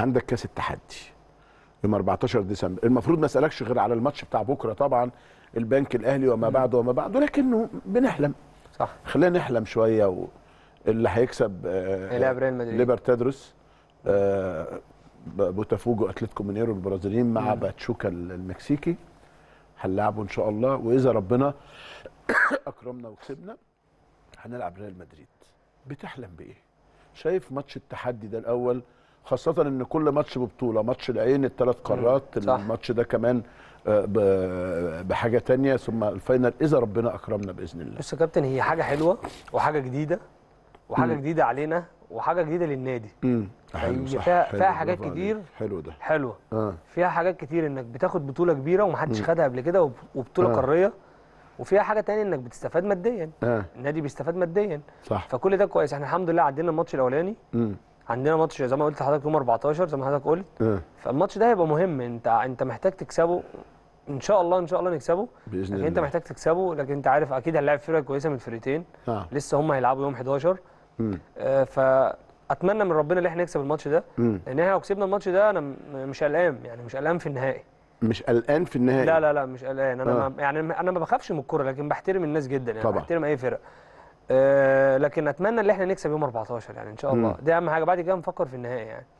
عندك كاس التحدي يوم 14 ديسمبر المفروض ما اسالكش غير على الماتش بتاع بكره طبعا البنك الاهلي وما بعده وما بعده لكنه بنحلم صح خلينا نحلم شويه واللي اللي هيكسب آه، هيلاعب ريال مدريد ليبرتادروس آه، بوتافوجو اتلتيكو مينيرو البرازيليين مع باتشوكا المكسيكي هنلعبه ان شاء الله واذا ربنا اكرمنا وكسبنا هنلعب ريال مدريد بتحلم بايه شايف ماتش التحدي ده الاول خاصه ان كل ماتش ببطوله ماتش العين الثلاث قارات الماتش ده كمان آه، بحاجه تانية ثم الفاينل اذا ربنا اكرمنا باذن الله بص يا كابتن هي حاجه حلوه وحاجه جديده وحاجه م. جديده علينا وحاجه جديده للنادي امم فيها, حلو فيها حاجات كتير حلو ده حلوه آه. فيها حاجات كتير انك بتاخد بطوله كبيره ومحدش خدها قبل كده وبطوله آه. قاريه وفيها حاجه تانية انك بتستفاد ماديا آه. النادي بيستفاد ماديا صح. فكل ده كويس احنا الحمد لله عدينا الماتش الاولاني عندنا ماتش زي ما قلت لحضرتك يوم 14 زي ما حضرتك قلت آه. فالماتش ده هيبقى مهم انت انت محتاج تكسبه ان شاء الله ان شاء الله نكسبه باذن لكن الله. انت محتاج تكسبه لكن انت عارف اكيد هنلاعب فرقه كويسه من الفرقتين آه. لسه هم هيلعبوا يوم 11 آه فاتمنى من ربنا ان احنا نكسب الماتش ده م. لان احنا لو كسبنا الماتش ده انا مش قلقان يعني مش قلقان في النهائي مش قلقان في النهائي لا لا لا مش قلقان انا آه. ما يعني انا ما بخافش من الكوره لكن بحترم الناس جدا يعني طبعا. بحترم اي فرقه آه، لكن اتمنى ان احنا نكسب يوم 14 يعني ان شاء الله دي اهم حاجه بعد كده نفكر في النهائي يعني